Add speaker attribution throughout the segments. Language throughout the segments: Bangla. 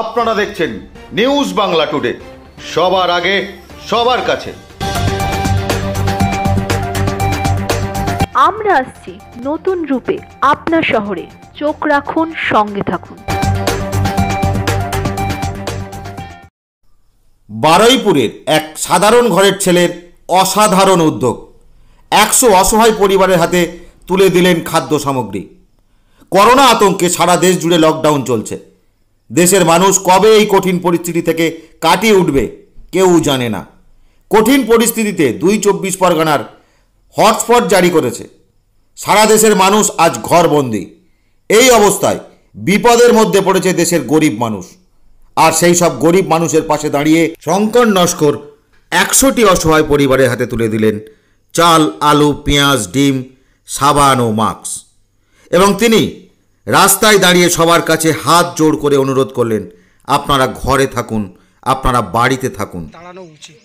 Speaker 1: আপনারা দেখছেন নিউজ বাংলা টুডে সবার আগে সবার কাছে আমরা আসছি নতুন রূপে আপনার শহরে চোখ রাখুন সঙ্গে থাকুন বারুইপুরের এক সাধারণ ঘরের ছেলের অসাধারণ উদ্যোগ একশো অসহায় পরিবারের হাতে তুলে দিলেন খাদ্য সামগ্রী করোনা আতঙ্কে সারা দেশ জুড়ে লকডাউন চলছে দেশের মানুষ কবে এই কঠিন পরিস্থিতি থেকে কাটিয়ে উঠবে কেউ জানে না কঠিন পরিস্থিতিতে দুই চব্বিশ পরগনার হটস্পট জারি করেছে সারা দেশের মানুষ আজ ঘরবন্দি এই অবস্থায় বিপদের মধ্যে পড়েছে দেশের গরিব মানুষ আর সেই সব গরিব মানুষের পাশে দাঁড়িয়ে শঙ্কর নস্কর একশোটি অসহায় পরিবারের হাতে তুলে দিলেন চাল আলু পেঁয়াজ ডিম সাবান ও মাস্ক এবং তিনি রাস্তায় দাঁড়িয়ে সবার কাছে হাত জোড় করে অনুরোধ করলেন আপনারা ঘরে থাকুন আপনারা বাড়িতে থাকুন দাঁড়ানো উচিত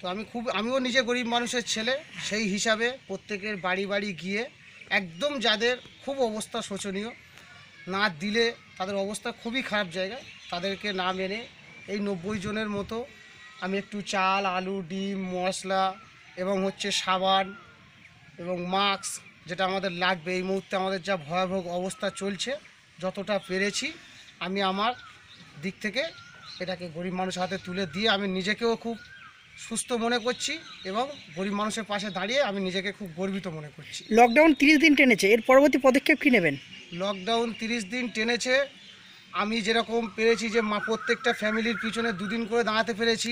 Speaker 2: তো আমি খুব আমিও নিজে গরিব মানুষের ছেলে সেই হিসাবে প্রত্যেকের বাড়ি বাড়ি গিয়ে একদম যাদের খুব অবস্থা শোচনীয় না দিলে তাদের অবস্থা খুবই খারাপ জায়গা তাদেরকে না মেনে এই নব্বই জনের মতো আমি একটু চাল আলু ডিম মশলা এবং হচ্ছে সাবান এবং মাস্ক যেটা আমাদের লাগবে এই মুহূর্তে আমাদের যা ভয়াবহ অবস্থা চলছে যতটা পেরেছি আমি আমার দিক থেকে এটাকে গরিব মানুষ হাতে তুলে দিয়ে আমি নিজেকেও খুব সুস্থ মনে করছি এবং গরিব মানুষের পাশে দাঁড়িয়ে আমি নিজেকে খুব গর্বিত মনে করছি লকডাউন তিরিশ দিন টেনেছে এর পরবর্তী পদক্ষেপ কী নেবেন লকডাউন তিরিশ দিন টেনেছে আমি যেরকম পেরেছি যে মা প্রত্যেকটা ফ্যামিলির পিছনে দুদিন করে দাঁড়াতে পেরেছি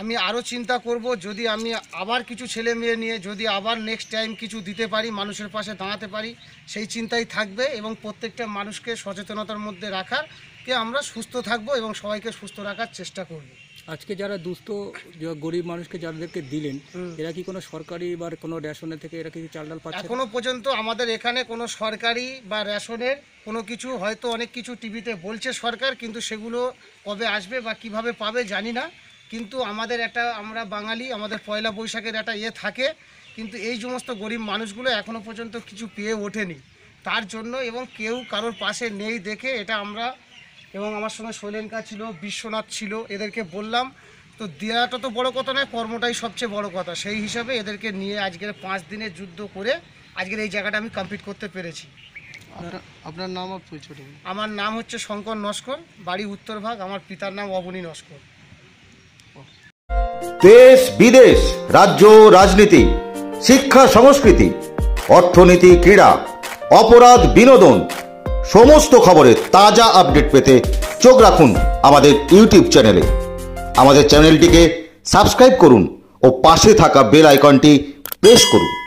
Speaker 2: আমি আরও চিন্তা করব যদি আমি আবার কিছু ছেলে মেয়ে নিয়ে যদি আবার নেক্সট টাইম কিছু দিতে পারি মানুষের পাশে দাঁড়াতে পারি সেই চিন্তাই থাকবে এবং প্রত্যেকটা মানুষকে সচেতনতার মধ্যে রাখার কে আমরা সুস্থ থাকব এবং সবাইকে সুস্থ রাখার চেষ্টা করব আজকে যারা দুস্থ গরিব মানুষকে যাদেরকে দিলেন এরা কি কোনো সরকারি বা কোনো রেশনের থেকে এরা কি চাল ডাল পাচ্ছে এখনো পর্যন্ত আমাদের এখানে কোনো সরকারি বা রেশনের কোনো কিছু হয়তো অনেক কিছু টিভিতে বলছে সরকার কিন্তু সেগুলো কবে আসবে বা কিভাবে পাবে জানি না কিন্তু আমাদের একটা আমরা বাঙালি আমাদের পয়লা বৈশাখের একটা ইয়ে থাকে কিন্তু এই সমস্ত গরিব মানুষগুলো এখনও পর্যন্ত কিছু পেয়ে ওঠেনি তার জন্য এবং কেউ কারোর পাশে নেই দেখে এটা আমরা এবং আমার সঙ্গে শৈলেনকা ছিল বিশ্বনাথ ছিল এদেরকে বললাম তো দেওয়াটা তো বড় কথা নয় কর্মটাই সবচেয়ে বড় কথা সেই হিসাবে এদেরকে নিয়ে আজকের পাঁচ দিনের যুদ্ধ করে আজকের এই জায়গাটা আমি কমপ্লিট করতে পেরেছি আপনার নাম আমার নাম হচ্ছে শঙ্কর নস্কর বাড়ি উত্তরভাগ আমার পিতার নাম অবনী নস্কর
Speaker 1: দেশ বিদেশ রাজ্য রাজনীতি শিক্ষা সংস্কৃতি অর্থনীতি ক্রীড়া অপরাধ বিনোদন সমস্ত খবরের তাজা আপডেট পেতে চোখ রাখুন আমাদের ইউটিউব চ্যানেলে আমাদের চ্যানেলটিকে সাবস্ক্রাইব করুন ও পাশে থাকা বেল আইকনটি প্রেস করুন